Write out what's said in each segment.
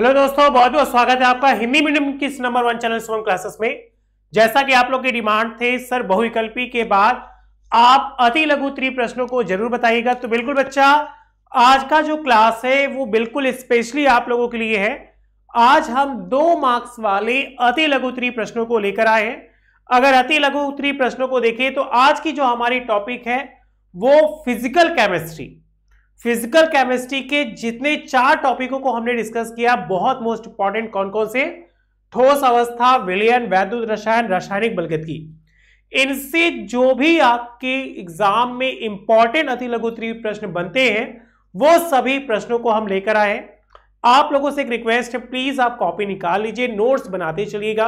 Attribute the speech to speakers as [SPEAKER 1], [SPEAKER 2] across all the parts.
[SPEAKER 1] hello दोस्तों बहुत बहुत स्वागत है आपका हिंदी मीडियम किस नंबर वन चैनल सुमन क्लासेस में जैसा कि आप लोग के डिमांड थे सर बहुविकल्पी के बाद आप अति लघु त्री प्रश्नों को जरूर बताइएगा तो बिल्कुल बच्चा आज का जो क्लास है वो बिल्कुल स्पेशली आप लोगों के लिए है आज हम दो मार्क्स वाले अति लघु त्री प्रश्नों को लेकर आए हैं अगर अति लघु त्री प्रश्नों को देखें तो आज की जो हमारी टॉपिक है वो फिजिकल केमिस्ट्री फिजिकल केमिस्ट्री के जितने चार टॉपिकों को हमने डिस्कस किया बहुत मोस्ट इंपॉर्टेंट कौन कौन से ठोस अवस्था विलयन वैद्युत रसायन रासायनिक बलगति इनसे जो भी आपके एग्जाम में इंपॉर्टेंट अति लघुत्री प्रश्न बनते हैं वो सभी प्रश्नों को हम लेकर आए आप लोगों से एक रिक्वेस्ट है प्लीज आप कॉपी निकाल लीजिए नोट्स बनाते चलिएगा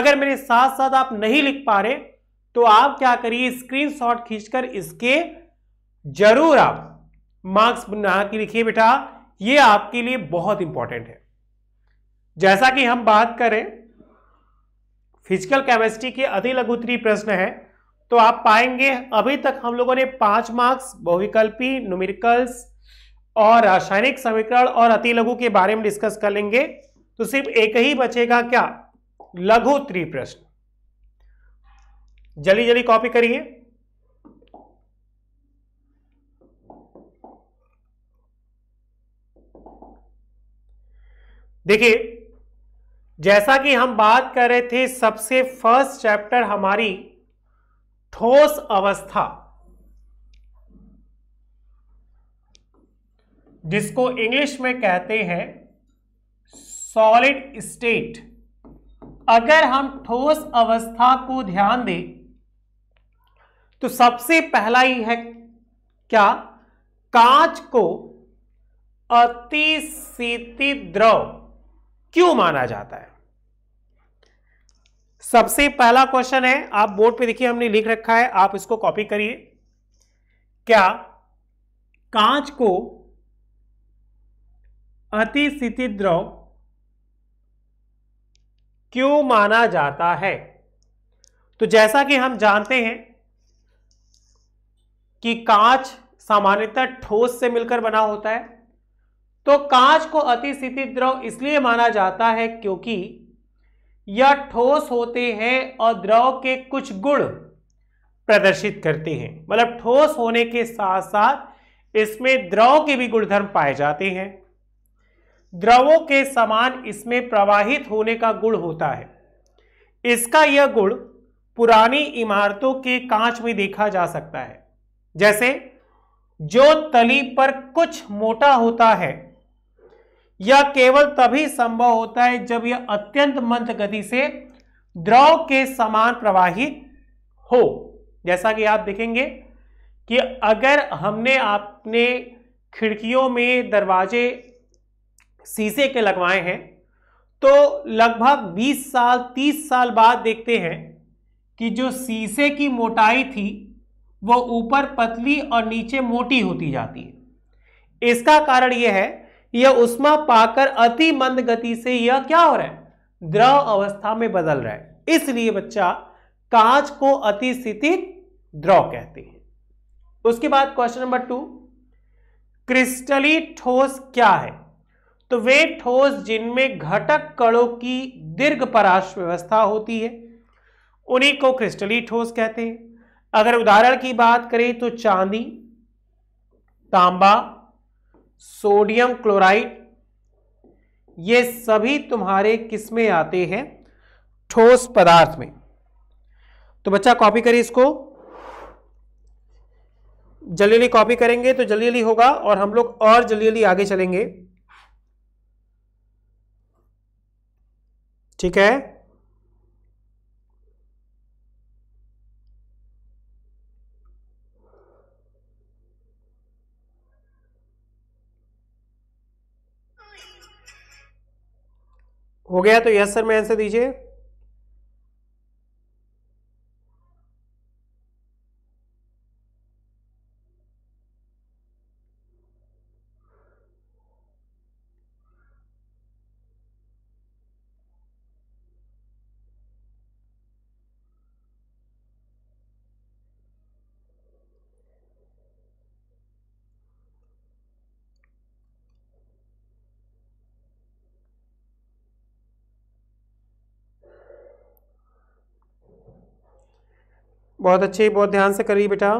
[SPEAKER 1] अगर मेरे साथ साथ आप नहीं लिख पा रहे तो आप क्या करिए स्क्रीनशॉट खींचकर इसके जरूर आप मार्क्स बना के लिखिए बेटा ये आपके लिए बहुत इंपॉर्टेंट है जैसा कि हम बात करें फिजिकल केमिस्ट्री के अति लघुतरी प्रश्न है तो आप पाएंगे अभी तक हम लोगों ने पांच मार्क्स बहुविकल्पी न्यूमेरिकल्स और रासायनिक समीकरण और अति लघु के बारे में डिस्कस कर लेंगे तो सिर्फ एक ही बचेगा क्या लघु त्रिप्रश्न जल्दी जल्दी कॉपी करिए देखिए जैसा कि हम बात कर रहे थे सबसे फर्स्ट चैप्टर हमारी ठोस अवस्था जिसको इंग्लिश में कहते हैं सॉलिड स्टेट अगर हम ठोस अवस्था को ध्यान दें तो सबसे पहला ही है क्या कांच को अतिशीतित द्रव क्यों माना जाता है सबसे पहला क्वेश्चन है आप बोर्ड पे देखिए हमने लिख रखा है आप इसको कॉपी करिए क्या कांच को अति द्रव क्यों माना जाता है तो जैसा कि हम जानते हैं कि कांच सामान्यतः ठोस से मिलकर बना होता है तो कांच को अतिस्थिति द्रव इसलिए माना जाता है क्योंकि यह ठोस होते हैं और द्रव के कुछ गुण प्रदर्शित करते हैं मतलब ठोस होने के साथ साथ इसमें द्रव के भी गुणधर्म पाए जाते हैं द्रवों के समान इसमें प्रवाहित होने का गुण होता है इसका यह गुण पुरानी इमारतों के कांच में देखा जा सकता है जैसे जो तली पर कुछ मोटा होता है यह केवल तभी संभव होता है जब यह अत्यंत मंद गति से द्रव के समान प्रवाहित हो जैसा कि आप देखेंगे कि अगर हमने आपने खिड़कियों में दरवाजे शीशे के लगवाए हैं तो लगभग 20 साल 30 साल बाद देखते हैं कि जो शीशे की मोटाई थी वो ऊपर पतली और नीचे मोटी होती जाती है इसका कारण यह है यह उष्मा पाकर अति मंद गति से यह क्या हो रहा है द्रव अवस्था में बदल रहा है इसलिए बच्चा कांच को अति द्रव कहते हैं उसके बाद क्वेश्चन नंबर टू क्रिस्टली ठोस क्या है तो वे ठोस जिनमें घटक कणों की दीर्घ पराश व्यवस्था होती है उन्हीं को क्रिस्टली ठोस कहते हैं अगर उदाहरण की बात करें तो चांदी तांबा सोडियम क्लोराइड ये सभी तुम्हारे किस में आते हैं ठोस पदार्थ में तो बच्चा कॉपी करिए इसको जल्दी जल्दी कॉपी करेंगे तो जल्दी जल्दी होगा और हम लोग और जल्दी जल्दी आगे चलेंगे ठीक है हो गया तो यस सर में आंसर दीजिए बहुत अच्छे बहुत ध्यान से करिए बेटा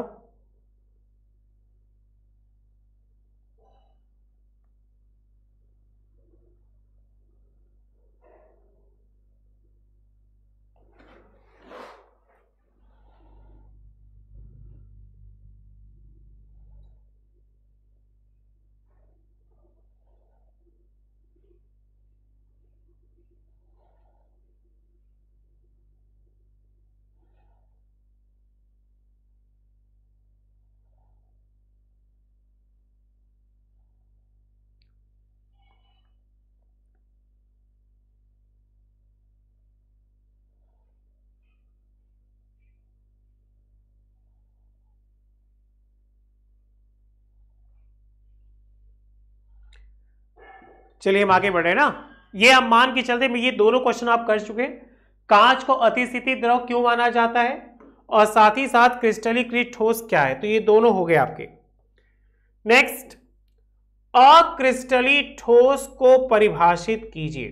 [SPEAKER 1] चलिए हम आगे बढ़े ना ये हम मान के चलते ये दोनों क्वेश्चन आप कर चुके हैं कांच को अतिस्थिति द्रव क्यों माना जाता है और साथ ही साथ क्रिस्टलीकृत ठोस क्या है तो ये दोनों हो गए आपके नेक्स्ट अक्रिस्टली ठोस को परिभाषित कीजिए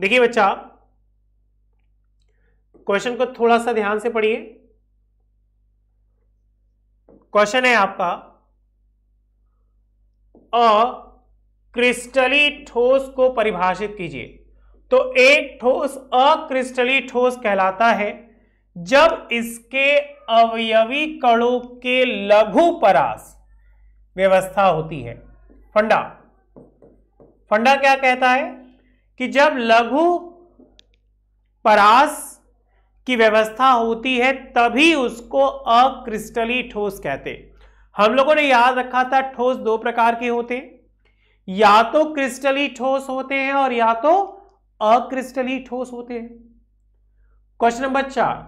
[SPEAKER 1] देखिए बच्चा क्वेश्चन को थोड़ा सा ध्यान से पढ़िए क्वेश्चन है आपका अ क्रिस्टली ठोस को परिभाषित कीजिए तो एक ठोस अक्रिस्टली ठोस कहलाता है जब इसके अवयवी कणों के लघु परास व्यवस्था होती है फंडा फंडा क्या कहता है कि जब लघु परास की व्यवस्था होती है तभी उसको अक्रिस्टली ठोस कहते हम लोगों ने याद रखा था ठोस दो प्रकार के होते हैं या तो क्रिस्टली ठोस होते हैं और या तो अक्रिस्टली ठोस होते हैं क्वेश्चन नंबर चार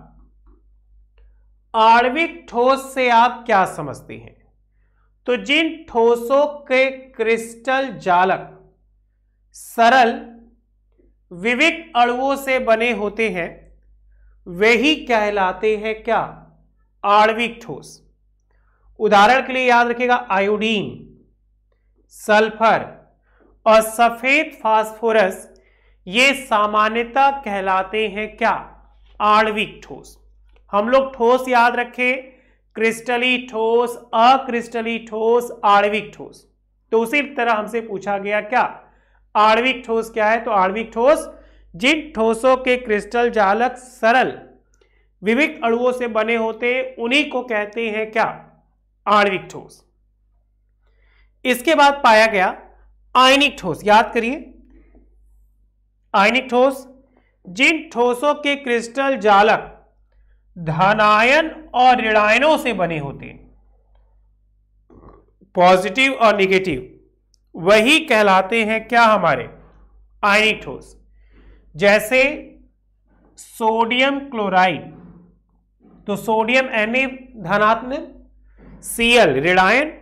[SPEAKER 1] आणविक ठोस से आप क्या समझते हैं तो जिन ठोसों के क्रिस्टल जालक सरल विविक अणुओं से बने होते हैं वे ही कहलाते हैं क्या आणविक ठोस उदाहरण के लिए याद रखिएगा आयोडीन सल्फर और सफेद फास्फोरस ये सामान्यता कहलाते हैं क्या आणविक ठोस हम लोग ठोस याद रखें क्रिस्टली ठोस अक्रिस्टली ठोस आणविक ठोस तो उसी तरह हमसे पूछा गया क्या आणविक ठोस क्या है तो आणविक ठोस जिन ठोसों के क्रिस्टल जालक सरल विविध अणुओं से बने होते उन्हीं को कहते हैं क्या आणविक ठोस इसके बाद पाया गया आयनिक ठोस याद करिए आयनिक ठोस जिन ठोसों के क्रिस्टल जालक धनायन और ऋणायनों से बने होते हैं पॉजिटिव और निगेटिव वही कहलाते हैं क्या हमारे आयनिक ठोस जैसे सोडियम क्लोराइड तो सोडियम एन धनात्मक सीएल ऋणायन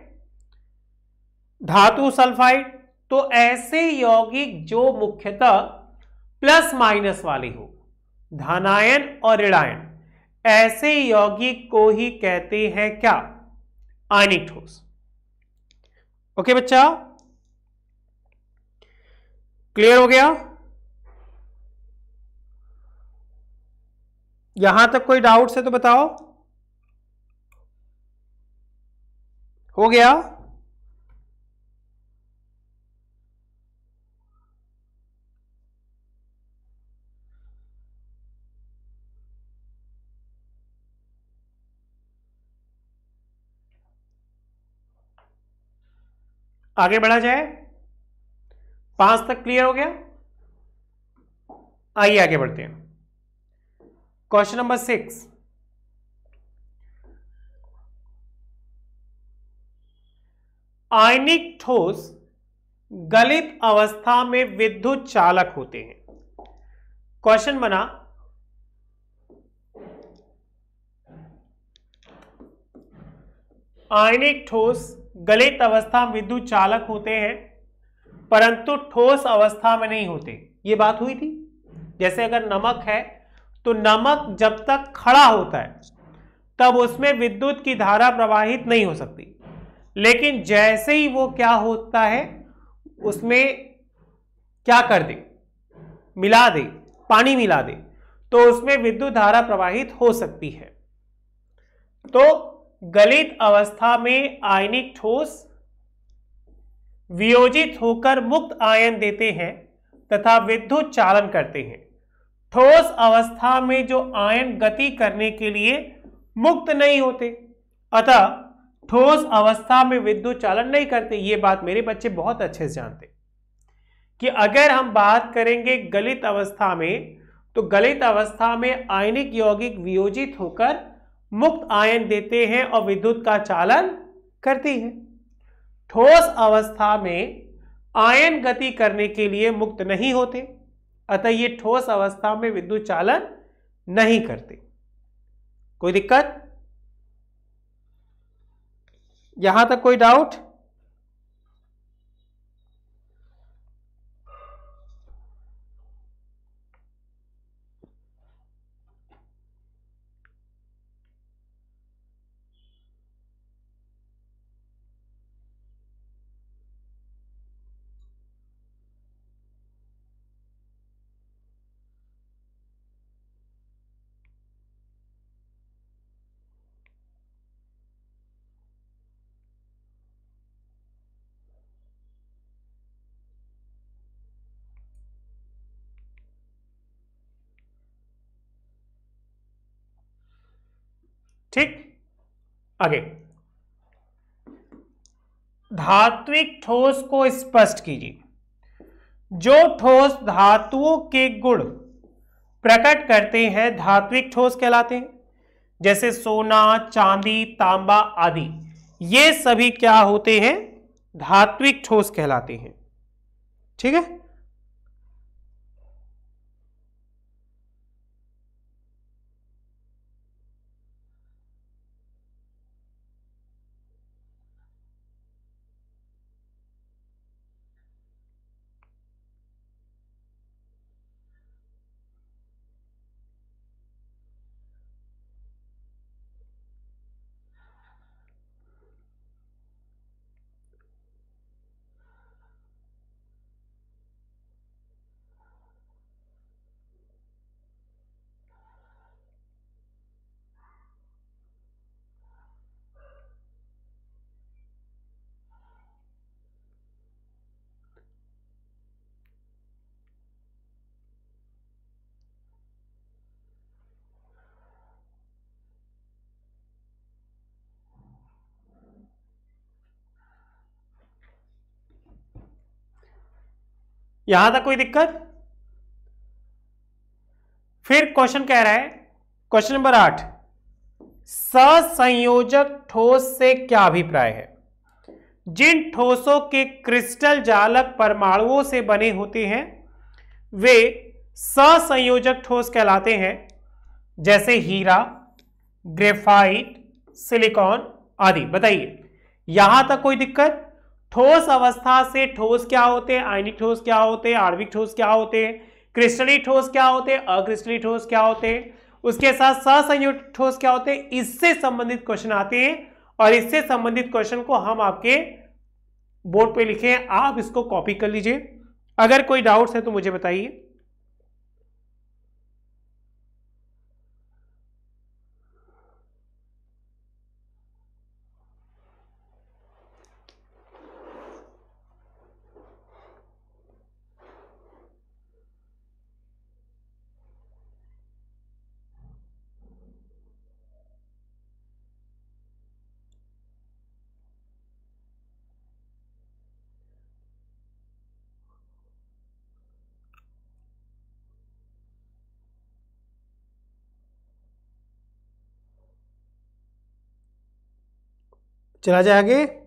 [SPEAKER 1] धातु सल्फाइड तो ऐसे यौगिक जो मुख्यतः प्लस माइनस वाले हो धनायन और ऋणायन ऐसे यौगिक को ही कहते हैं क्या आयनिक ठोस ओके बच्चा क्लियर हो गया यहां तक कोई डाउट है तो बताओ हो गया आगे बढ़ा जाए पांच तक क्लियर हो गया आइए आगे बढ़ते हैं क्वेश्चन नंबर सिक्स आयनिक ठोस गलित अवस्था में विद्युत चालक होते हैं क्वेश्चन बना आयनिक ठोस गलित अवस्था में विद्युत चालक होते हैं परंतु ठोस अवस्था में नहीं होते ये बात हुई थी जैसे अगर नमक है तो नमक जब तक खड़ा होता है तब उसमें विद्युत की धारा प्रवाहित नहीं हो सकती लेकिन जैसे ही वो क्या होता है उसमें क्या कर दे मिला दे पानी मिला दे तो उसमें विद्युत धारा प्रवाहित हो सकती है तो गलित अवस्था में आयनिक ठोस वियोजित होकर मुक्त आयन देते हैं तथा विद्युत चालन करते हैं ठोस अवस्था में जो आयन गति करने के लिए मुक्त नहीं होते अतः ठोस अवस्था में विद्युत चालन नहीं करते ये बात मेरे बच्चे बहुत अच्छे से जानते कि अगर हम बात करेंगे गलित अवस्था में तो गलित अवस्था में आयनिक यौगिक वियोजित होकर मुक्त आयन देते हैं और विद्युत का चालन करती है ठोस अवस्था में आयन गति करने के लिए मुक्त नहीं होते अतः ये ठोस अवस्था में विद्युत चालन नहीं करते कोई दिक्कत यहां तक कोई डाउट आगे धात्विक ठोस को स्पष्ट कीजिए जो ठोस धातुओं के गुण प्रकट करते हैं धात्विक ठोस कहलाते हैं जैसे सोना चांदी तांबा आदि ये सभी क्या होते हैं धात्विक ठोस कहलाते हैं ठीक है यहां तक कोई दिक्कत फिर क्वेश्चन कह रहा है क्वेश्चन नंबर आठ संयोजक ठोस से क्या अभिप्राय है जिन ठोसों के क्रिस्टल जालक परमाणुओं से बने होते हैं वे संयोजक ठोस कहलाते हैं जैसे हीरा ग्रेफाइट सिलिकॉन आदि बताइए यहां तक कोई दिक्कत ठोस अवस्था से ठोस क्या होते हैं आयनिक ठोस क्या होते हैं आणविक ठोस क्या होते हैं क्रिस्टली ठोस क्या होते हैं अक्रिस्टली ठोस क्या होते हैं उसके साथ ससंयुक्त ठोस क्या होते हैं इससे संबंधित क्वेश्चन आते हैं और इससे संबंधित क्वेश्चन को हम आपके बोर्ड पे लिखे हैं आप इसको कॉपी कर लीजिए अगर कोई डाउट्स है तो मुझे बताइए चला जाएगा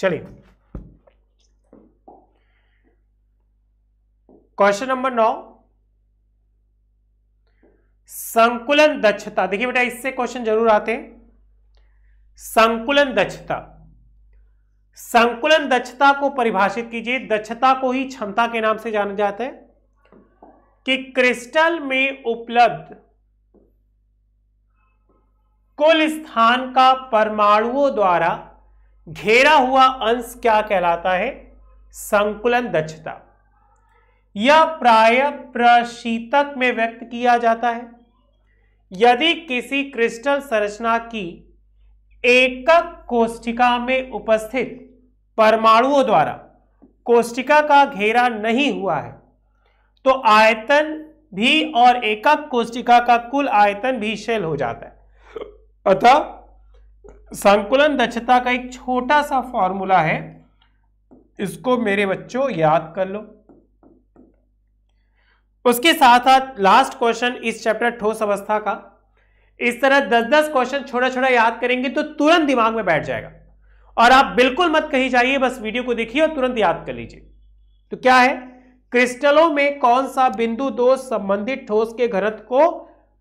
[SPEAKER 1] चलिए क्वेश्चन नंबर नौ संकुलन दक्षता देखिए बेटा इससे क्वेश्चन जरूर आते हैं संकुलन दक्षता संकुलन दक्षता को परिभाषित कीजिए दक्षता को ही क्षमता के नाम से जाना जाता है कि क्रिस्टल में उपलब्ध कुल स्थान का परमाणुओं द्वारा घेरा हुआ अंश क्या कहलाता है संकुलन दक्षता यह प्राय प्रशीतक में व्यक्त किया जाता है यदि किसी क्रिस्टल संरचना की एकक कोष्टिका में उपस्थित परमाणुओं द्वारा कोष्टिका का घेरा नहीं हुआ है तो आयतन भी और एकक कोष्टिका का कुल आयतन भी शैल हो जाता है अतः संकुलन दक्षता का एक छोटा सा फॉर्मूला है इसको मेरे बच्चों याद कर लो उसके साथ साथ लास्ट क्वेश्चन इस चैप्टर ठोस अवस्था का इस तरह दस दस क्वेश्चन छोटा छोटा याद करेंगे तो तुरंत दिमाग में बैठ जाएगा और आप बिल्कुल मत कहीं जाइए बस वीडियो को देखिए और तुरंत याद कर लीजिए तो क्या है क्रिस्टलों में कौन सा बिंदु दोष संबंधित ठोस के घरत को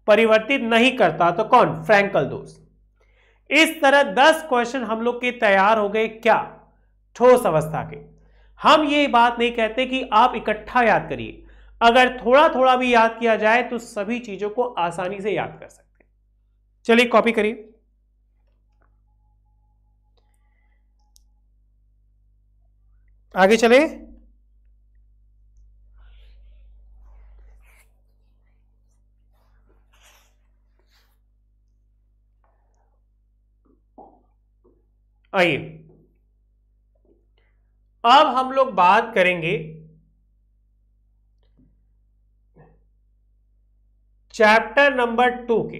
[SPEAKER 1] परिवर्तित नहीं करता तो कौन फ्रैंकल दोष इस तरह दस क्वेश्चन हम लोग के तैयार हो गए क्या ठोस अवस्था के हम ये बात नहीं कहते कि आप इकट्ठा याद करिए अगर थोड़ा थोड़ा भी याद किया जाए तो सभी चीजों को आसानी से याद कर सकते चलिए कॉपी करिए आगे चले आइए अब हम लोग बात करेंगे चैप्टर नंबर टू के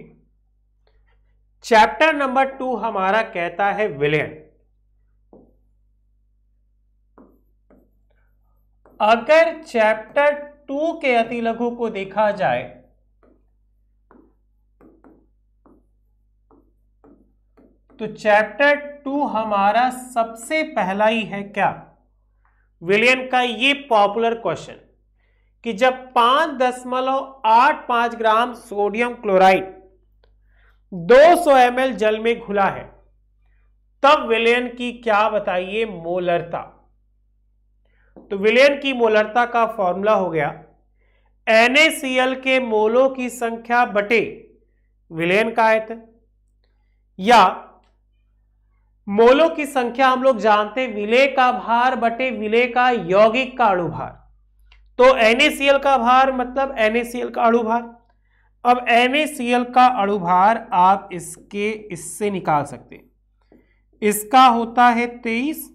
[SPEAKER 1] चैप्टर नंबर टू हमारा कहता है विलयन अगर चैप्टर टू के अति लघु को देखा जाए तो चैप्टर टू हमारा सबसे पहला ही है क्या विलियन का ये पॉपुलर क्वेश्चन कि जब पांच दशमलव आठ पांच ग्राम सोडियम क्लोराइड 200 एल जल में घुला है तब विलयन की क्या बताइए मोलरता तो विलयन की मोलरता का फॉर्मूला हो गया NaCl के मोलों की संख्या बटे विलयन का आयतन या मोलों की संख्या हम लोग जानते विलय का भार बटे विलय का यौगिक का अणुभार तो NaCl का भार मतलब NaCl का अणुभार अब NaCl का अणुभार आप इसके इससे निकाल सकते हैं इसका होता है तेईस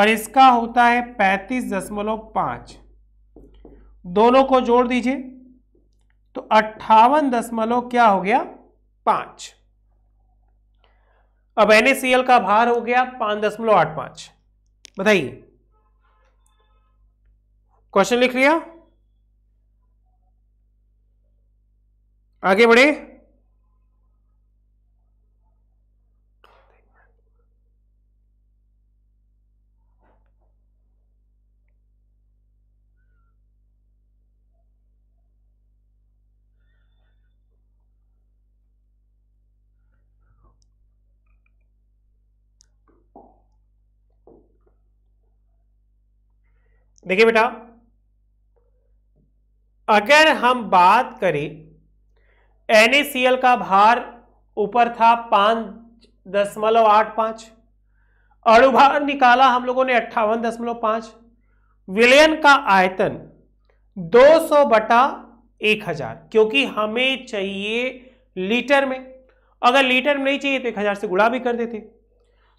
[SPEAKER 1] और इसका होता है पैंतीस दशमलव पांच दोनों को जोड़ दीजिए तो अट्ठावन दशमलव क्या हो गया पाँच अब NaCl का भार हो गया पांच दशमलव आठ पांच बताइए क्वेश्चन लिख लिया आगे बढ़े देखिए बेटा अगर हम बात करें एन का भार ऊपर था पांच दशमलव आठ पांच अड़ुभार निकाला हम लोगों ने अट्ठावन दशमलव पांच विलयन का आयतन 200 बटा हजार क्योंकि हमें चाहिए लीटर में अगर लीटर में नहीं चाहिए तो हजार से गुणा भी कर देते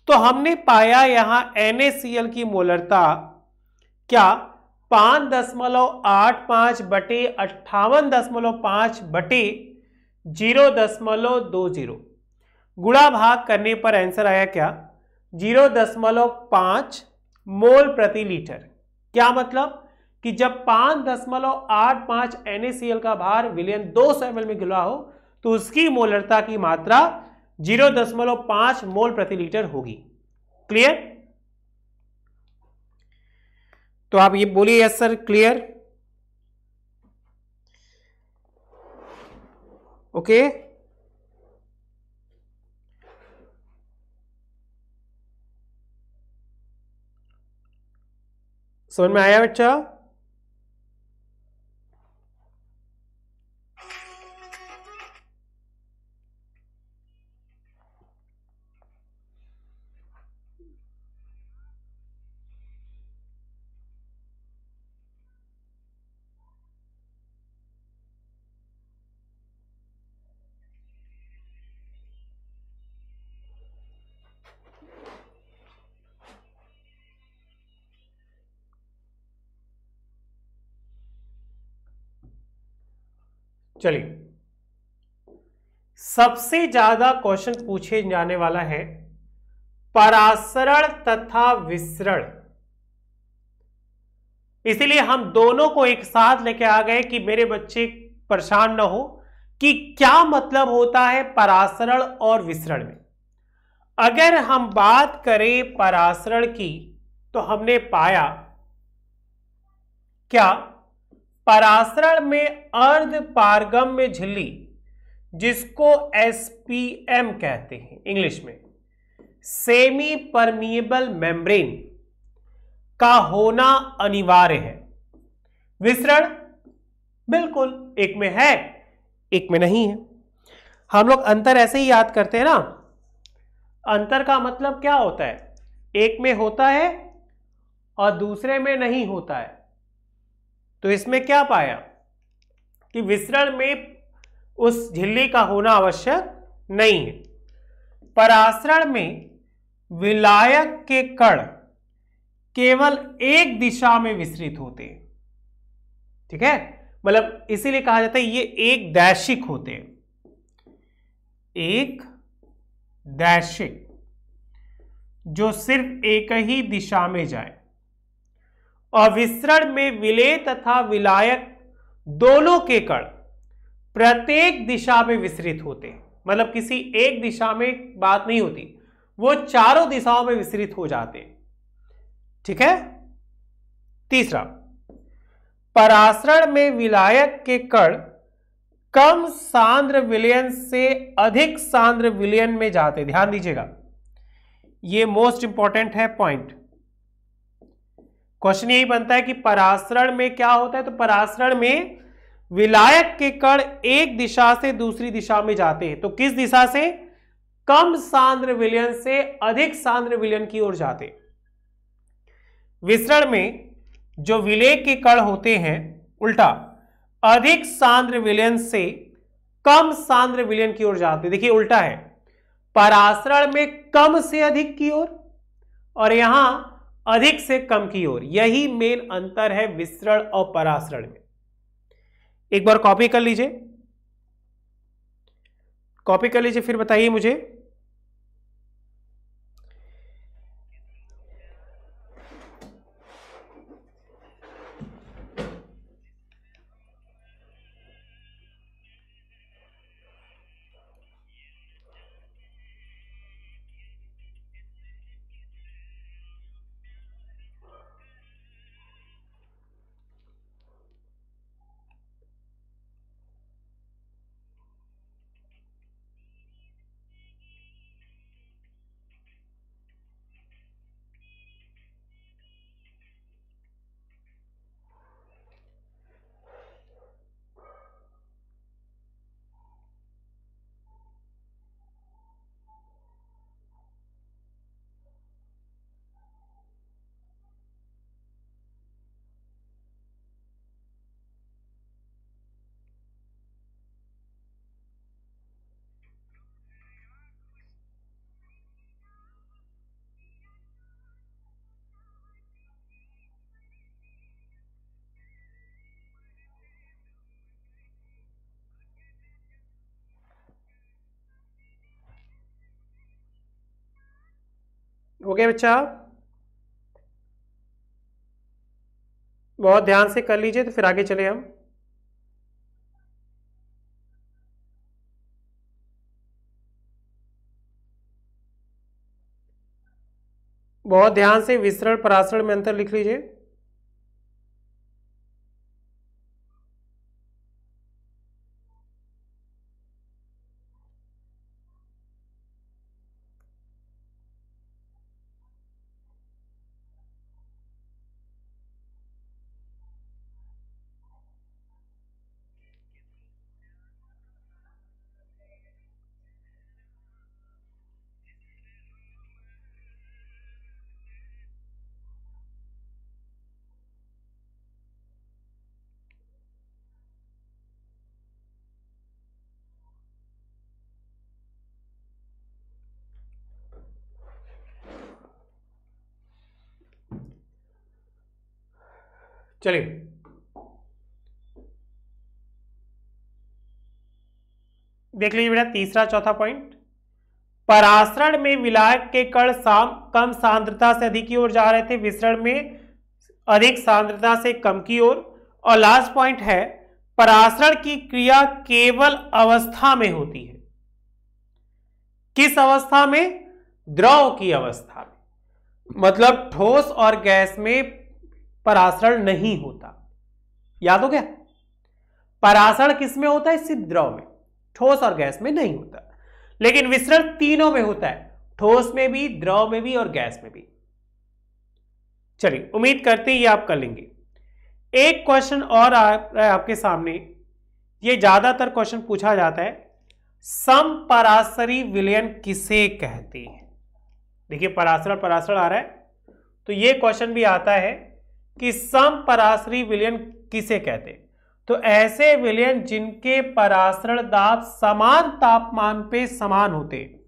[SPEAKER 1] तो हमने पाया यहां एन की मोलरता क्या पांच दशमलव आठ पांच बटे अट्ठावन दशमलव पांच बटे जीरो दशमलव दो जीरो गुड़ा भाग करने पर आंसर आया क्या जीरो दशमलव पांच मोल प्रति लीटर क्या मतलब कि जब पांच दशमलव आठ पांच एन का भार विलियन दो सौ में गुला हो तो उसकी मोलरता की मात्रा जीरो दशमलव पांच मोल प्रति लीटर होगी क्लियर तो आप ये बोलिए यस सर क्लियर ओके समझ में आया बच्चा चलिए सबसे ज्यादा क्वेश्चन पूछे जाने वाला है परासरण तथा विसरण इसलिए हम दोनों को एक साथ लेके आ गए कि मेरे बच्चे परेशान ना हो कि क्या मतलब होता है परासरण और विसरण में अगर हम बात करें परासरण की तो हमने पाया क्या परासरण में अर्ध पारगम्य झिल्ली जिसको एसपीएम कहते हैं इंग्लिश में सेमी परमिएबल मेम्ब्रेन का होना अनिवार्य है विसरण बिल्कुल एक में है एक में नहीं है हम लोग अंतर ऐसे ही याद करते हैं ना अंतर का मतलब क्या होता है एक में होता है और दूसरे में नहीं होता है तो इसमें क्या पाया कि विसरण में उस झिल्ली का होना आवश्यक नहीं है परासरण में विलायक के कण केवल एक दिशा में विसरित होते हैं ठीक है मतलब इसीलिए कहा जाता है ये एक दैशिक होते हैं एक दैशिक जो सिर्फ एक ही दिशा में जाए और विसरण में विलय तथा विलायक दोनों के कण प्रत्येक दिशा में विसरित होते हैं मतलब किसी एक दिशा में बात नहीं होती वो चारों दिशाओं में विसरित हो जाते हैं ठीक है तीसरा परासरण में विलायक के कण कम सांद्र विलयन से अधिक सांद्र विलयन में जाते ध्यान दीजिएगा ये मोस्ट इंपॉर्टेंट है पॉइंट क्वेश्चन यही बनता है कि परासरण में क्या होता है तो परासरण में विलायक के कण एक दिशा से दूसरी दिशा में जाते हैं तो किस दिशा से कम सांद्र विलयन से अधिक सांद्र विलयन की ओर जाते विसरण में जो विलय के कण होते हैं उल्टा अधिक सांद्र विलयन से कम सांद्र विलयन की ओर जाते देखिए उल्टा है परासरण में कम से अधिक की ओर और, और यहां अधिक से कम की ओर यही मेन अंतर है विसरण और परासरण में एक बार कॉपी कर लीजिए कॉपी कर लीजिए फिर बताइए मुझे ओके बच्चा बहुत ध्यान से कर लीजिए तो फिर आगे चले हम बहुत ध्यान से विसरण परासरण में अंतर लिख लीजिए चलिए देख लीजिए बेटा तीसरा चौथा पॉइंट परासरण में विलायक के कण साम कम सांद्रता से अधिक की ओर जा रहे थे विसरण में अधिक सांद्रता से कम की ओर और, और लास्ट पॉइंट है परासरण की क्रिया केवल अवस्था में होती है किस अवस्था में द्रव की अवस्था में मतलब ठोस और गैस में परासरण नहीं होता याद हो गया परासरण किस में होता है सिद्ध द्रव में ठोस और गैस में नहीं होता लेकिन विसरण तीनों में होता है ठोस में भी द्रव में भी और गैस में भी चलिए उम्मीद करते ही आप कर लेंगे एक क्वेश्चन और आ रहा है आपके सामने ये ज्यादातर क्वेश्चन पूछा जाता है सम परासरी विलयन किसे कहते हैं देखिए परासरण परासरण आ रहा है तो ये क्वेश्चन भी आता है कि सम पराश्री विलयन किसे कहते हैं तो ऐसे विलयन जिनके पराश्रण दाब समान तापमान पे समान होते हैं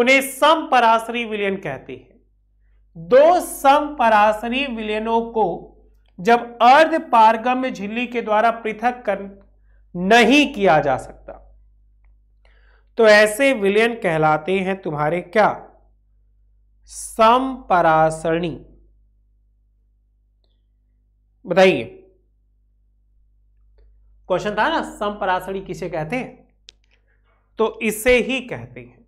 [SPEAKER 1] उन्हें सम पराश्री विलयन कहते हैं दो सम पराश्री विलयनों को जब अर्ध पारगम्य झिल्ली के द्वारा पृथक कर नहीं किया जा सकता तो ऐसे विलयन कहलाते हैं तुम्हारे क्या सम परासरणी बताइए क्वेश्चन था ना संपरासड़ी किसे कहते हैं तो इसे ही कहते हैं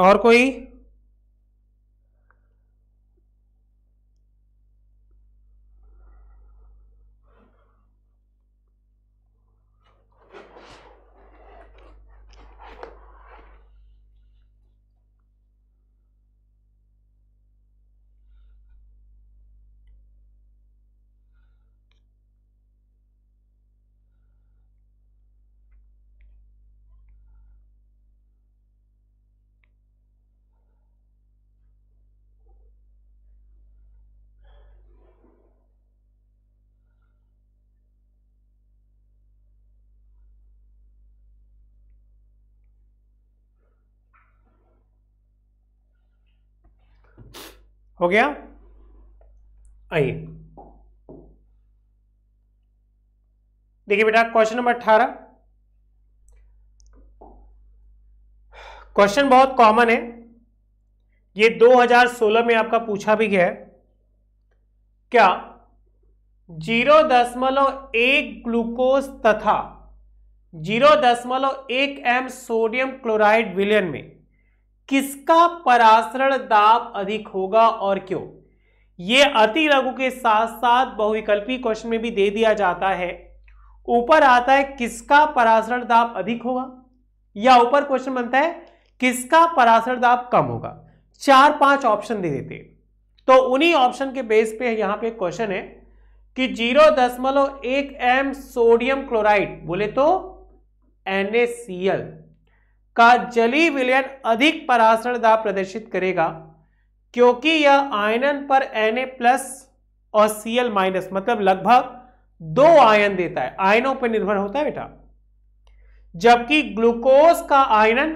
[SPEAKER 1] और कोई हो गया आइए देखिए बेटा क्वेश्चन नंबर अठारह क्वेश्चन बहुत कॉमन है ये 2016 में आपका पूछा भी गया है क्या जीरो दशमलव एक ग्लूकोज तथा जीरो दशमलव एक एम सोडियम क्लोराइड विलयन में किसका परासरण दाब अधिक होगा और क्यों ये अति लघु के साथ साथ बहुविकल्पी क्वेश्चन में भी दे दिया जाता है ऊपर आता है किसका परासरण दाब अधिक होगा या ऊपर क्वेश्चन बनता है किसका परासरण दाब कम होगा चार पांच ऑप्शन दे देते हैं तो उन्हीं ऑप्शन के बेस पे यहां पे क्वेश्चन है कि जीरो दशमलव एक एम सोडियम क्लोराइड बोले तो एन का जली विलयन अधिक परासरण दाब प्रदर्शित करेगा क्योंकि यह आयनन पर Na प्लस और Cl माइनस मतलब लगभग दो आयन देता है आयनों पर निर्भर होता है बेटा जबकि ग्लूकोज का आयनन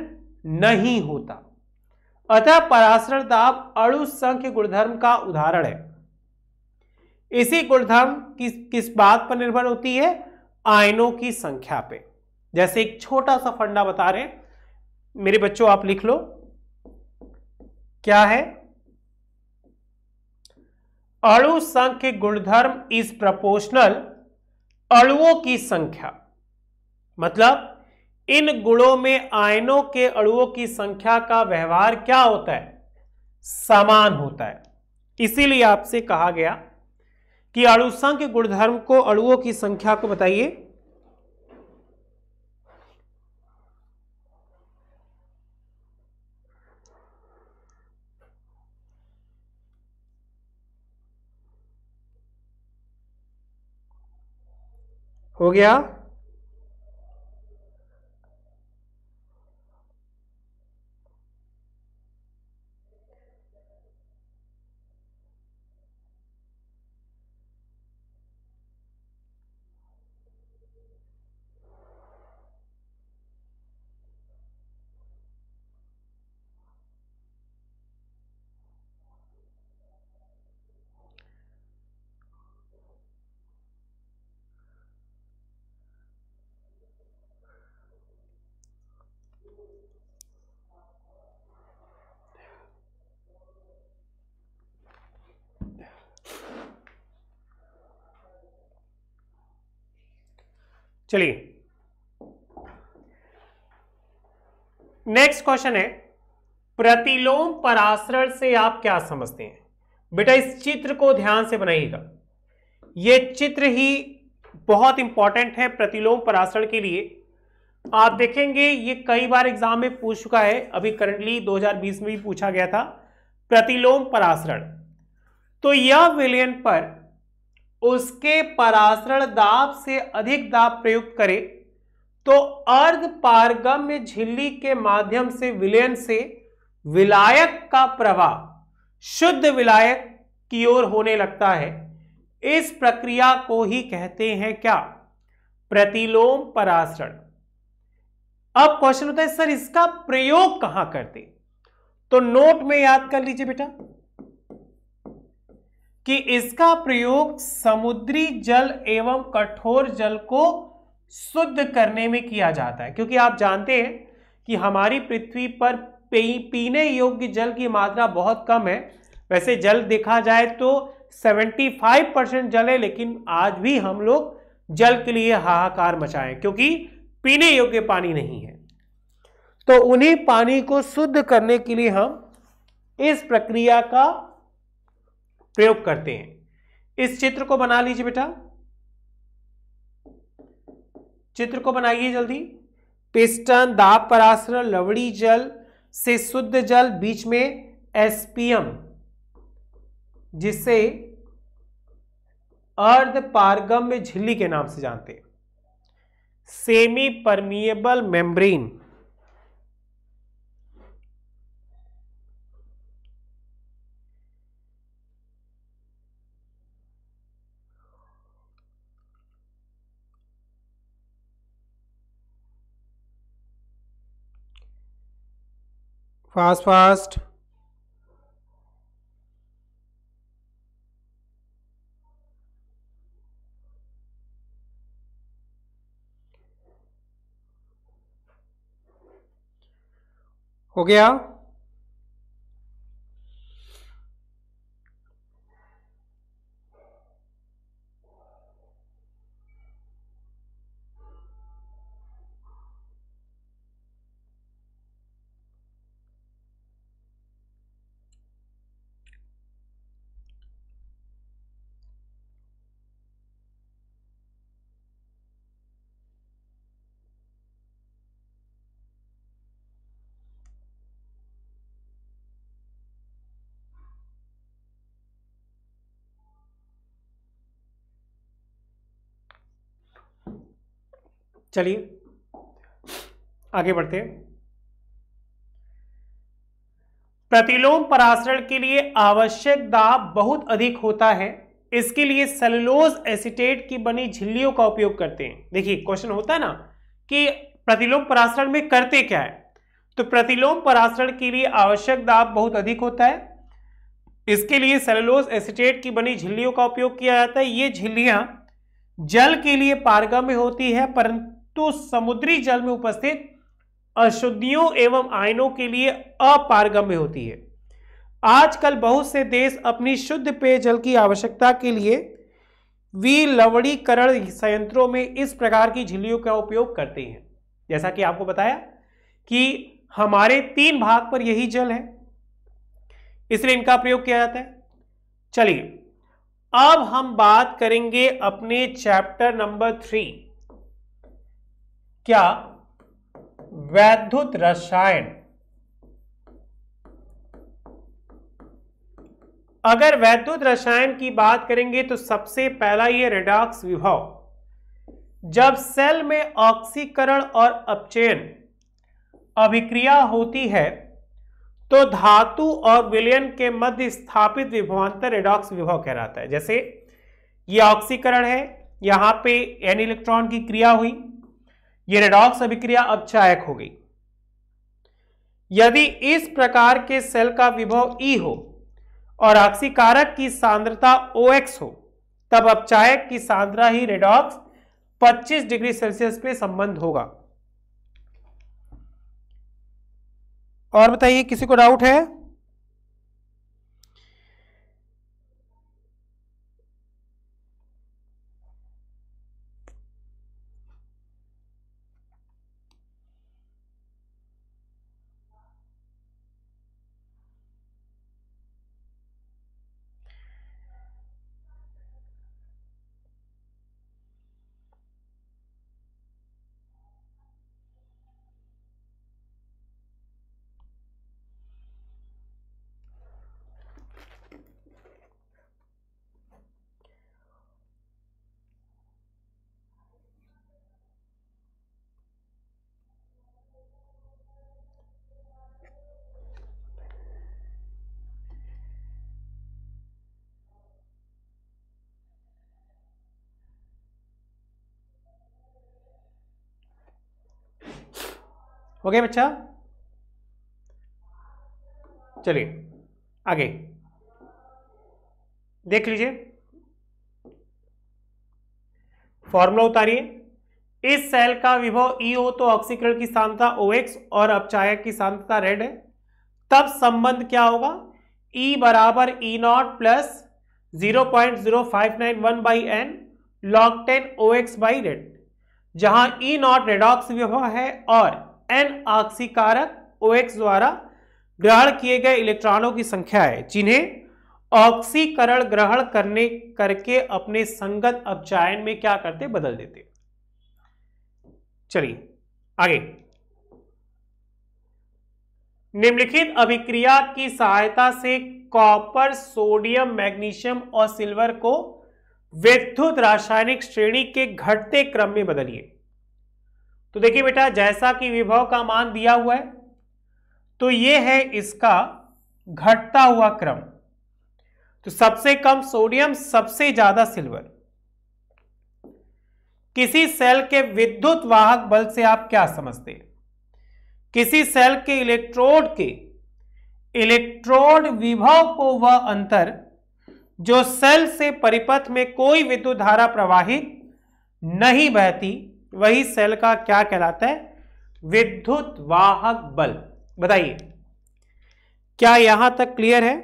[SPEAKER 1] नहीं होता अतः परासरण दाब संख्य गुणधर्म का उदाहरण है इसी गुणधर्म किस किस बात पर निर्भर होती है आयनों की संख्या पे जैसे एक छोटा सा फंडा बता रहे हैं मेरे बच्चों आप लिख लो क्या है अणु संख्य गुणधर्म इज प्रपोर्शनल अणुओं की संख्या मतलब इन गुणों में आयनों के अणुओं की संख्या का व्यवहार क्या होता है समान होता है इसीलिए आपसे कहा गया कि अणुसंख्य गुणधर्म को अणुओं की संख्या को बताइए गया चलिए नेक्स्ट क्वेश्चन है प्रतिलोम पराश्रण से आप क्या समझते हैं बेटा इस चित्र को ध्यान से बनाइएगा यह चित्र ही बहुत इंपॉर्टेंट है प्रतिलोम पराश्रण के लिए आप देखेंगे ये कई बार एग्जाम में पूछ चुका है अभी करंटली 2020 में भी पूछा गया था प्रतिलोम पराश्रण तो यह विलयन पर उसके परासरण दाब से अधिक दाब प्रयुक्त करे तो अर्ध पारगम्य झिल्ली के माध्यम से विलयन से विलायक का प्रवाह शुद्ध विलायक की ओर होने लगता है इस प्रक्रिया को ही कहते हैं क्या प्रतिलोम परासरण अब क्वेश्चन होता है सर इसका प्रयोग कहां करते तो नोट में याद कर लीजिए बेटा कि इसका प्रयोग समुद्री जल एवं कठोर जल को शुद्ध करने में किया जाता है क्योंकि आप जानते हैं कि हमारी पृथ्वी पर पीने योग्य जल की मात्रा बहुत कम है वैसे जल देखा जाए तो 75 परसेंट जल है लेकिन आज भी हम लोग जल के लिए हाहाकार मचाएं क्योंकि पीने योग्य पानी नहीं है तो उन्हीं पानी को शुद्ध करने के लिए हम इस प्रक्रिया का प्रयोग करते हैं इस चित्र को बना लीजिए बेटा चित्र को बनाइए जल्दी पिस्टन दाब पराश्र लवड़ी जल से शुद्ध जल बीच में एसपीएम जिससे अर्ध पारगम्य झिल्ली के नाम से जानते हैं semi permeable membrane fast fast हो गया चलिए आगे बढ़ते हैं प्रतिलोम परासरण के लिए आवश्यक दाब बहुत अधिक होता है इसके लिए सेलुलोज एसिटेट की बनी झिल्लियों का उपयोग करते हैं देखिए क्वेश्चन होता है ना कि प्रतिलोम परासरण में करते क्या है तो प्रतिलोम परासरण के लिए आवश्यक दाब बहुत अधिक होता है इसके लिए सेलुलोज एसिटेट की बनी झिल्लियों का उपयोग किया जाता है ये झिल्लियां जल के लिए पारगम्य होती है परंतु तो समुद्री जल में उपस्थित अशुद्धियों एवं आयनों के लिए अपारगम्य होती है आजकल बहुत से देश अपनी शुद्ध पेयजल की आवश्यकता के लिए विलवणीकरण संयंत्रों में इस प्रकार की झिल्लियों का उपयोग करते हैं जैसा कि आपको बताया कि हमारे तीन भाग पर यही जल है इसलिए इनका प्रयोग किया जाता है चलिए अब हम बात करेंगे अपने चैप्टर नंबर थ्री क्या वैद्युत रसायन अगर वैद्युत रसायन की बात करेंगे तो सबसे पहला ये रेडॉक्स विभव जब सेल में ऑक्सीकरण और अपचयन अभिक्रिया होती है तो धातु और विलयन के मध्य स्थापित विभवांतर रेडॉक्स विभव कहलाता है जैसे ये ऑक्सीकरण है यहां पे एन इलेक्ट्रॉन की क्रिया हुई ये रेडॉक्स अभिक्रिया अब चायक हो गई यदि इस प्रकार के सेल का विभव E हो और ऑक्सीकारक की सांद्रता OX हो तब अपचायक की सांद्रा ही रेडॉक्स 25 डिग्री सेल्सियस पे संबंध होगा और बताइए किसी को डाउट है हो गया बच्चा चलिए आगे देख लीजिए फॉर्मूला उतारिए इस सेल का विभव ई e हो तो ऑक्सीकरण की सांद्रता ओ एक्स और अपचायक की शांतता रेड है तब संबंध क्या होगा ई e बराबर E e naught plus zero point zero five nine one by N log ten O X by red जहां ई नॉट रेडॉक्स विभव है और एन कारक ओएक्स द्वारा ग्रहण किए गए इलेक्ट्रॉनों की संख्या है जिन्हें ऑक्सीकरण ग्रहण करने करके अपने संगत अपचायन में क्या करते बदल देते चलिए आगे निम्नलिखित अभिक्रिया की सहायता से कॉपर सोडियम मैग्नीशियम और सिल्वर को विद्युत रासायनिक श्रेणी के घटते क्रम में बदलिए तो देखिए बेटा जैसा कि विभव का मान दिया हुआ है तो ये है इसका घटता हुआ क्रम तो सबसे कम सोडियम सबसे ज्यादा सिल्वर किसी सेल के विद्युत वाहक बल से आप क्या समझते किसी सेल के इलेक्ट्रोड के इलेक्ट्रोड विभव को वह अंतर जो सेल से परिपथ में कोई विद्युत धारा प्रवाहित नहीं बहती वही सेल का क्या कहलाता है विद्युत वाहक बल बताइए क्या यहां तक क्लियर है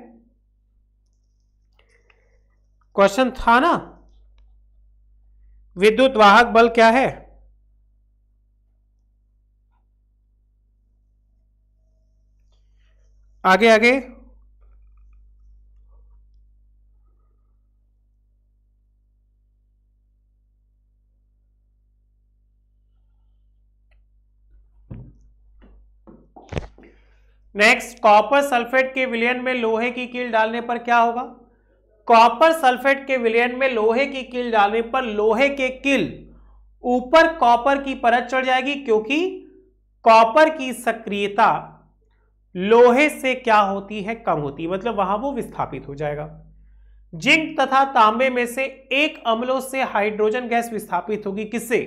[SPEAKER 1] क्वेश्चन था ना विद्युत वाहक बल क्या है आगे आगे नेक्स्ट कॉपर सल्फेट के विलयन में लोहे की कील डालने पर क्या होगा कॉपर सल्फेट के विलयन में लोहे की कील डालने पर लोहे के कील ऊपर कॉपर की परत चढ़ जाएगी क्योंकि कॉपर की सक्रियता लोहे से क्या होती है कम होती है मतलब वहां वो विस्थापित हो जाएगा जिंक तथा तांबे में से एक अम्लों से हाइड्रोजन गैस विस्थापित होगी किससे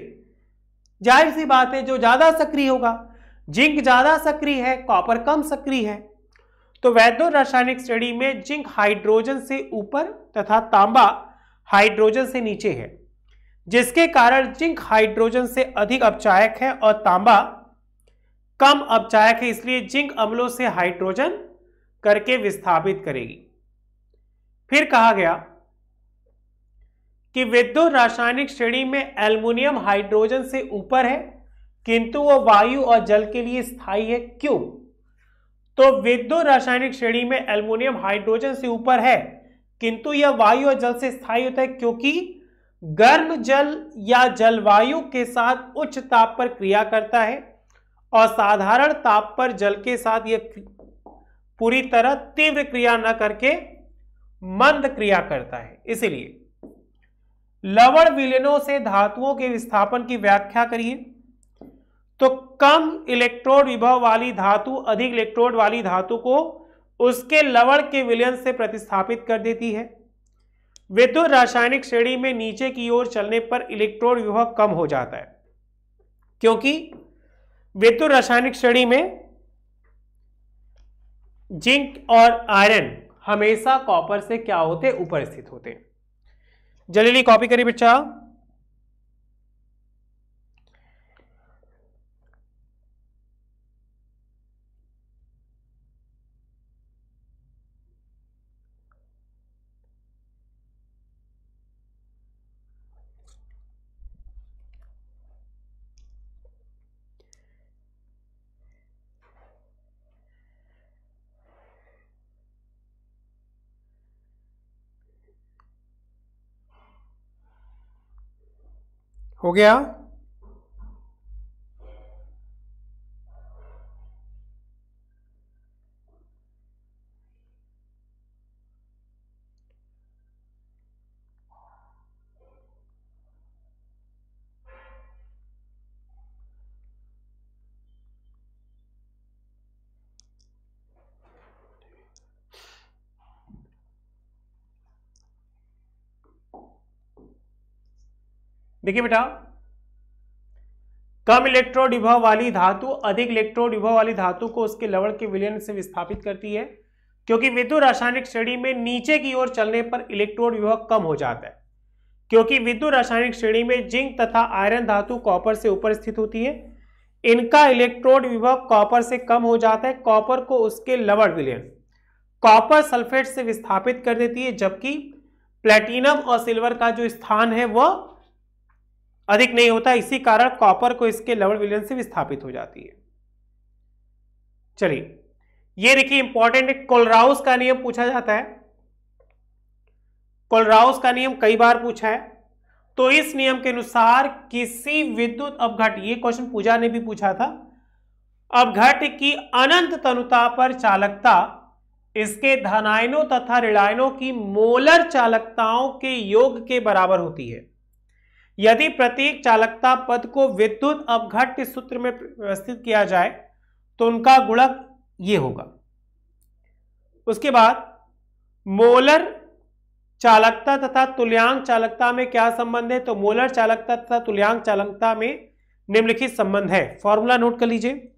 [SPEAKER 1] जाहिर सी बात है जो ज्यादा सक्रिय होगा जिंक ज़्यादा सक्रिय है कॉपर कम सक्रिय है तो वैद्यो रासायनिक स्टडी में जिंक हाइड्रोजन से ऊपर तथा तांबा हाइड्रोजन से नीचे है जिसके कारण जिंक हाइड्रोजन से अधिक अपचायक है और तांबा कम अपचायक है इसलिए जिंक अम्लों से हाइड्रोजन करके विस्थापित करेगी फिर कहा गया कि विद्युत रासायनिक श्रेणी में एल्युमिनियम हाइड्रोजन से ऊपर है किंतु वो वायु और जल के लिए स्थायी है क्यों तो विद्युत रासायनिक श्रेणी में एल्युमिनियम हाइड्रोजन से ऊपर है किंतु यह वायु और जल से स्थायी होता है क्योंकि गर्म जल या जलवायु के साथ उच्च ताप पर क्रिया करता है और साधारण ताप पर जल के साथ यह पूरी तरह तीव्र क्रिया न करके मंद क्रिया करता है इसीलिए लवण विलयनों से धातुओं के विस्थापन की व्याख्या करिए तो कम इलेक्ट्रोड विभव वाली धातु अधिक इलेक्ट्रोड वाली धातु को उसके लवण के विलयन से प्रतिस्थापित कर देती है विद्युत रासायनिक श्रेणी में नीचे की ओर चलने पर इलेक्ट्रोड विभव कम हो जाता है क्योंकि विद्युत रासायनिक श्रेणी में जिंक और आयरन हमेशा कॉपर से क्या होते ऊपर स्थित होते जल्दी कॉपी करिए बच्चा हो गया देखिए बेटा कम इलेक्ट्रोड विभव वाली धातु अधिक इलेक्ट्रोड विभव वाली धातु को उसके लवण के विलयन से विस्थापित करती है क्योंकि विद्युत रासायनिक श्रेणी में नीचे की ओर चलने पर इलेक्ट्रोड विभव कम हो जाता है क्योंकि विद्युत रासायनिक श्रेणी में जिंक तथा आयरन धातु कॉपर से ऊपर स्थित होती है इनका इलेक्ट्रोड विभव कॉपर से कम हो जाता है कॉपर को उसके लवण विलयन कॉपर सल्फेट से विस्थापित कर देती है जबकि प्लेटिनम और सिल्वर का जो स्थान है वह अधिक नहीं होता इसी कारण कॉपर को इसके लवण विलयन से विस्थापित हो जाती है चलिए ये देखिए इंपॉर्टेंट है कोलराउस का नियम पूछा जाता है कोलराउस का नियम कई बार पूछा है तो इस नियम के अनुसार किसी विद्युत अवघट ये क्वेश्चन पूजा ने भी पूछा था अवघट की अनंत तनुता पर चालकता इसके धनायनों तथा ऋणायनों की मोलर चालकताओं के योग के बराबर होती है यदि प्रत्येक चालकता पद को विद्युत के सूत्र में व्यवस्थित किया जाए तो उनका गुणक ये होगा उसके बाद मोलर चालकता तथा तुल्यांक चालकता में क्या संबंध है तो मोलर चालकता तथा तुल्यांक चालकता में निम्नलिखित संबंध है फॉर्मूला नोट कर लीजिए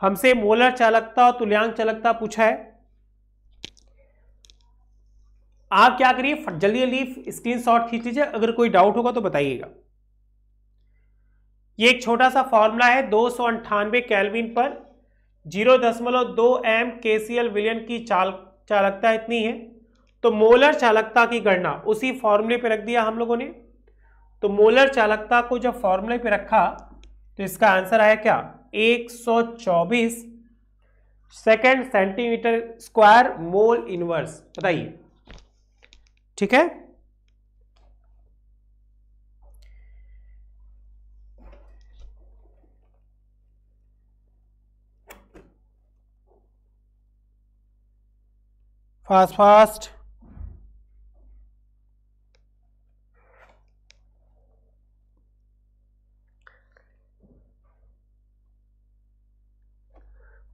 [SPEAKER 1] हमसे मोलर चालकता और तुल्यांक चालकता पूछा है आप क्या करिए जल्दी जल्दी स्क्रीन शॉट खींच लीजिए अगर कोई डाउट होगा तो बताइएगा ये एक छोटा सा फॉर्मूला है दो सौ अंठानवे कैलविन पर जीरो दशमलव दो एम के सी एल विलियन की चाल चालकता इतनी है तो मोलर चालकता की गणना उसी फॉर्मूले पे रख दिया हम लोगों ने तो मोलर चालकता को जब फॉर्मूले पे रखा तो इसका आंसर आया क्या 124 second centimetre square mole inverse बताइए ठीक है फास्ट फास्ट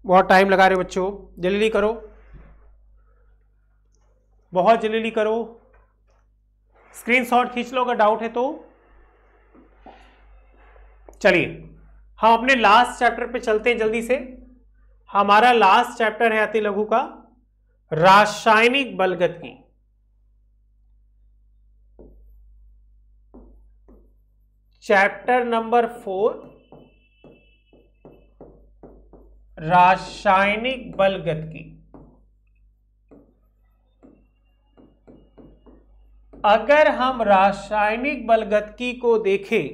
[SPEAKER 1] बहुत टाइम लगा रहे बच्चों जल्दी करो बहुत जल्दी करो स्क्रीनशॉट खींच लो अगर डाउट है तो चलिए हम अपने लास्ट चैप्टर पे चलते हैं जल्दी से हमारा लास्ट चैप्टर है अति लघु का रासायनिक की चैप्टर नंबर फोर रासायनिक की अगर हम रासायनिक बलगतकी को देखें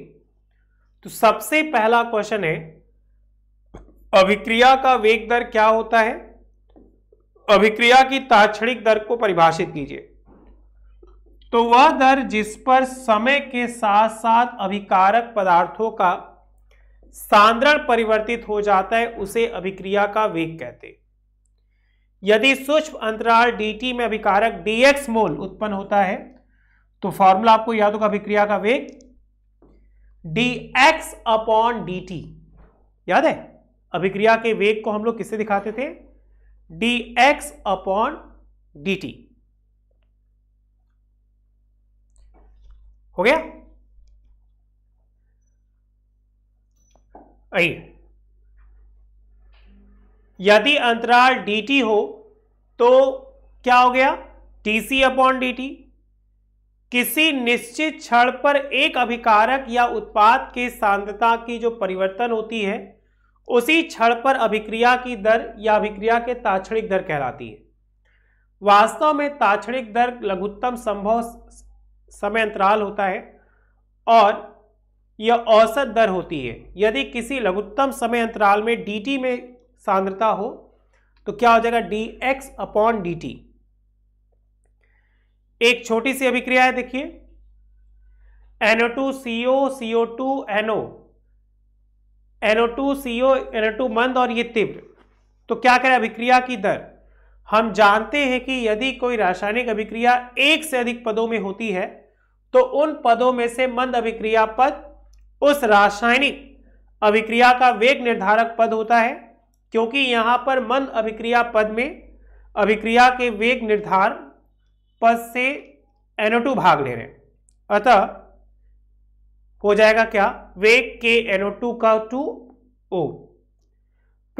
[SPEAKER 1] तो सबसे पहला क्वेश्चन है अभिक्रिया का वेग दर क्या होता है अभिक्रिया की ताक्षणिक दर को परिभाषित कीजिए तो वह दर जिस पर समय के साथ साथ अभिकारक पदार्थों का सांद्रण परिवर्तित हो जाता है उसे अभिक्रिया का वेग कहते हैं यदि सूक्ष्म अंतराल डी में अभिकारक डीएक्स मोल उत्पन्न होता है तो फॉर्मूला आपको याद होगा अभिक्रिया का वेग D X upon D T याद है अभिक्रिया के वेग को हम लोग किससे दिखाते थे D X upon D T हो गया आइए यदि अंतराल डी टी हो तो क्या हो गया सी अपॉन टी किसी निश्चित क्षण पर एक अभिकारक या उत्पाद के सांद्रता की जो परिवर्तन होती है उसी क्षण पर अभिक्रिया की दर या अभिक्रिया के ताक्षणिक दर कहलाती है वास्तव में ताक्षणिक दर लघुत्तम संभव समय अंतराल होता है और यह औसत दर होती है यदि किसी लघुत्तम समय अंतराल में डी में सांद्रता हो तो क्या हो जाएगा डी एक्स अपॉन टी एक छोटी सी अभिक्रिया है देखिए NO two CO CO two NO NO two CO NO two मंद और ये तीव्र तो क्या करें अभिक्रिया की दर हम जानते हैं कि यदि कोई रासायनिक अभिक्रिया एक से अधिक पदों में होती है तो उन पदों में से मंद अभिक्रिया पद उस रासायनिक अभिक्रिया का वेग निर्धारक पद होता है क्योंकि यहां पर मंद अभिक्रिया पद में अभिक्रिया के वेग निर्धार पद से एनओ भाग ले रहे हैं अतः हो जाएगा क्या वेग के एनओ का टू ओ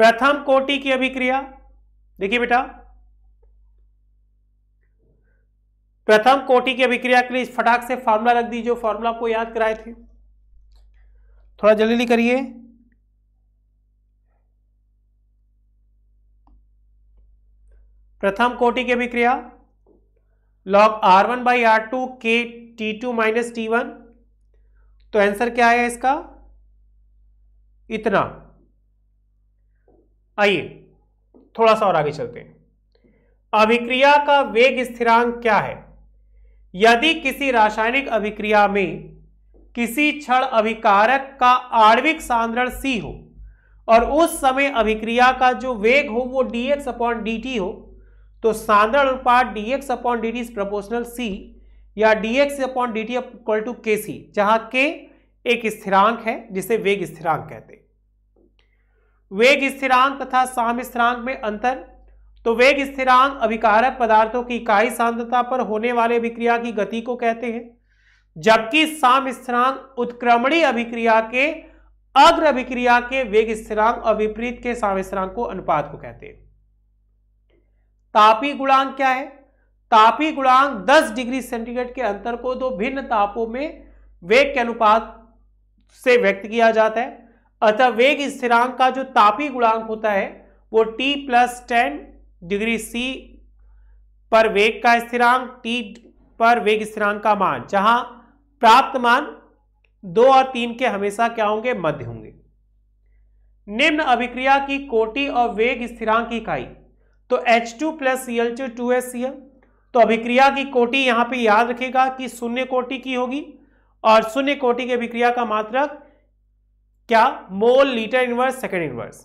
[SPEAKER 1] प्रथम कोटि की अभिक्रिया देखिए बेटा प्रथम कोटि की अभिक्रिया के लिए इस फटाक से फॉर्मूला रख दीजिए फॉर्मूला आपको याद कराए थे थोड़ा जल्दी करिए प्रथम कोटि की अभिक्रिया log R one by R two K T two minus T one तो आंसर क्या है इसका इतना आइए थोड़ा सा और आगे चलते हैं अभिक्रिया का वेग स्थिरांक क्या है यदि किसी रासायनिक अभिक्रिया में किसी क्षण अभिकारक का आणविक सांद्रण सी हो और उस समय अभिक्रिया का जो वेग हो वो D X upon D T हो तो सांद्रण अनुपात D X upon D T is proportional C या D X upon D T equal to K C जहां के एक स्थिरांक है जिसे वेग स्थिरांक कहते हैं वेग स्थिरांक तथा साम स्थिरांक में अंतर तो वेग स्थिरांक अभिकारक पदार्थों की इकाई सांद्रता पर होने वाले अभिक्रिया की गति को कहते हैं जबकि साम स्थिरांक उत्क्रमणी अभिक्रिया के अग्र अभिक्रिया के वेग स्थिरांक और विपरीत के साम स्थिरांक को अनुपात को कहते हैं तापी गुणांक क्या है तापी गुणांक 10 डिग्री सेंटीग्रेड के अंतर को दो भिन्न तापों में वेग के अनुपात से व्यक्त किया जाता है अतः वेग स्थिरांक का जो तापी गुणांक होता है वो t plus ten degree c पर वेग का स्थिरांक t पर वेग स्थिरांक का मान जहां प्राप्त मान दो और तीन के हमेशा क्या होंगे मध्य होंगे निम्न अभिक्रिया की कोटि और वेग स्थिरांक इकाई तो H2 two plus C L two two C L तो अभिक्रिया की कोटि यहां पे याद रखेगा कि शून्य कोटि की होगी और शून्य कोटि की अभिक्रिया का मात्रक क्या mole litre inverse second inverse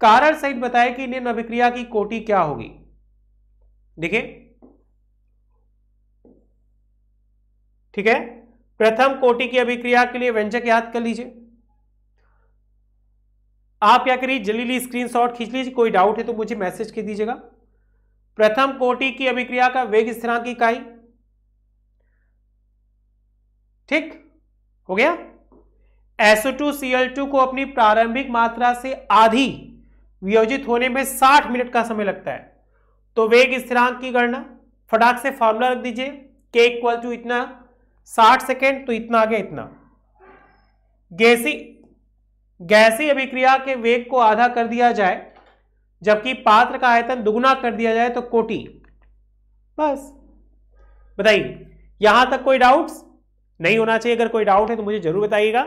[SPEAKER 1] कारण सहित बताए कि निम्न अभिक्रिया की कोटि क्या होगी देखिए ठीक है प्रथम कोटि की अभिक्रिया के लिए व्यंजक याद कर लीजिए आप क्या करिए जल्दी स्क्रीनशॉट खींच लीजिए कोई डाउट है तो मुझे मैसेज कर दीजिएगा प्रथम कोटि की अभिक्रिया का वेग स्थिरांक इकाई ठीक हो गया एसओ टू टू को अपनी प्रारंभिक मात्रा से आधी वियोजित होने में 60 मिनट का समय लगता है तो वेग स्थिरांक की गणना फटाक से फॉर्मूला रख दीजिए के इक्वल टू इतना 60 सेकेंड तो इतना आ गया इतना गैसी गैसीय अभिक्रिया के वेग को आधा कर दिया जाए जबकि पात्र का आयतन दुगुना कर दिया जाए तो कोटि बस बताइए यहां तक कोई डाउट्स नहीं होना चाहिए अगर कोई डाउट है तो मुझे जरूर बताइएगा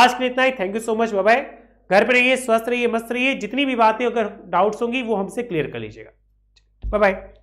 [SPEAKER 1] आज के लिए इतना ही थैंक यू सो मच बाबा घर पर रहिए स्वस्थ रहिए मस्त रहिए जितनी भी बातें अगर डाउट्स होंगी वो हमसे क्लियर कर लीजिएगा बाय बाय